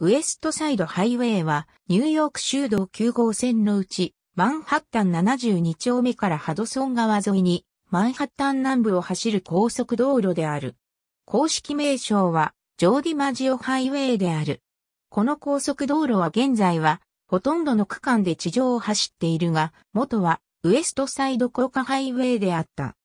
ウエストサイドハイウェイは、ニューヨーク州道9号線のうち、マンハッタン72丁目からハドソン川沿いに、マンハッタン南部を走る高速道路である。公式名称は、ジョーディマジオハイウェイである。この高速道路は現在は、ほとんどの区間で地上を走っているが、元は、ウエストサイド高架ハイウェイであった。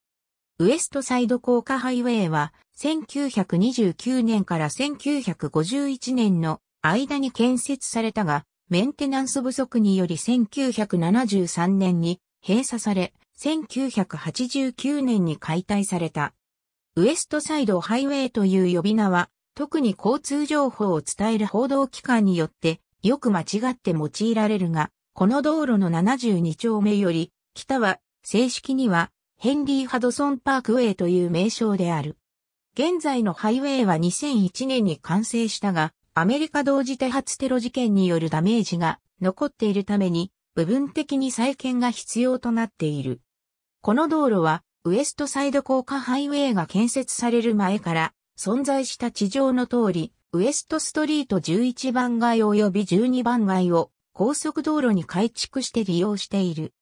ウエストサイド高架ハイウェイは、1929年から1951年の間に建設されたが、メンテナンス不足により1973年に閉鎖され、1989年に解体された。ウエストサイドハイウェイという呼び名は、特に交通情報を伝える報道機関によってよく間違って用いられるが、この道路の72丁目より、北は正式にはヘンリー・ハドソン・パークウェイという名称である。現在のハイウェイは2001年に完成したが、アメリカ同時多発テロ事件によるダメージが残っているために、部分的に再建が必要となっている。この道路は、ウエストサイド高架ハイウェイが建設される前から存在した地上の通り、ウエストストリート11番街及び12番街を高速道路に改築して利用している。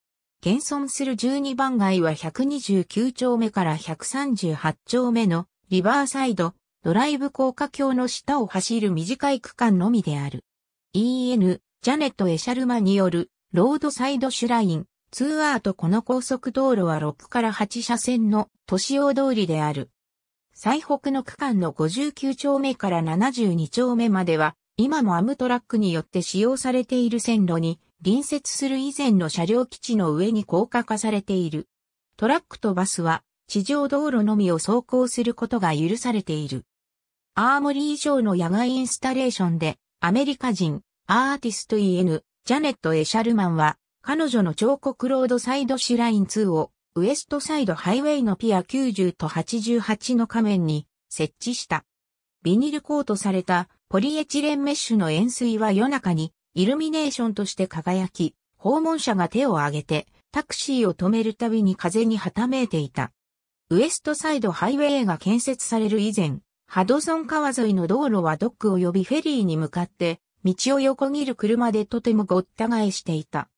現存する12番街は129丁目から138丁目のリバーサイド、ドライブ高架橋の下を走る短い区間のみである。EN、ジャネット・エシャルマによる、ロードサイドシュライン、ツーアートこの高速道路は6から8車線の都市用通りである。最北の区間の59丁目から72丁目までは、今もアムトラックによって使用されている線路に、隣接する以前の車両基地の上に高架化されている。トラックとバスは、地上道路のみを走行することが許されている。アーモリー城の野外インスタレーションで、アメリカ人、アーティスト EN、ジャネット・エシャルマンは、彼女の彫刻ロードサイドシュライン2を、ウエストサイドハイウェイのピア90と88の仮面に設置した。ビニルコートされたポリエチレンメッシュの円錐は夜中にイルミネーションとして輝き、訪問者が手を挙げてタクシーを止めるたびに風にはためいていた。ウエストサイドハイウェイが建設される以前、ハドソン川沿いの道路はドック及びフェリーに向かって、道を横切る車でとてもごった返していた。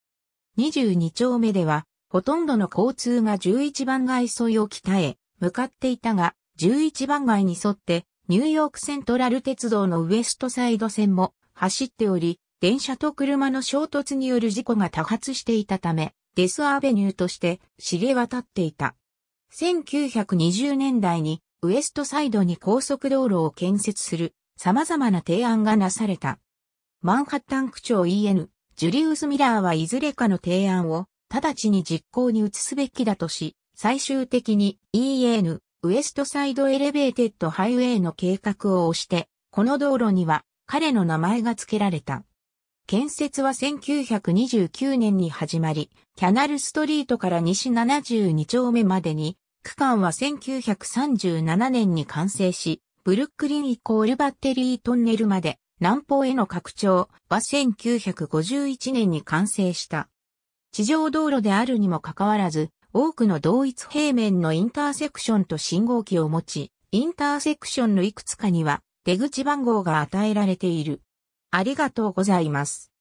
22丁目では、ほとんどの交通が11番街沿いを北へ向かっていたが、11番街に沿ってニューヨークセントラル鉄道のウエストサイド線も走っており、電車と車の衝突による事故が多発していたため、デスアベニューとして知れ渡っていた。1920年代にウエストサイドに高速道路を建設する様々な提案がなされた。マンハッタン区長 EN、ジュリウス・ミラーはいずれかの提案を直ちに実行に移すべきだとし、最終的に EN、ウエストサイドエレベーテッドハイウェイの計画を推して、この道路には彼の名前が付けられた。建設は1929年に始まり、キャナルストリートから西72丁目までに区間は1937年に完成し、ブルックリンイコールバッテリートンネルまで南方への拡張は1951年に完成した。地上道路であるにもかかわらず、多くの同一平面のインターセクションと信号機を持ち、インターセクションのいくつかには出口番号が与えられている。ありがとうございます。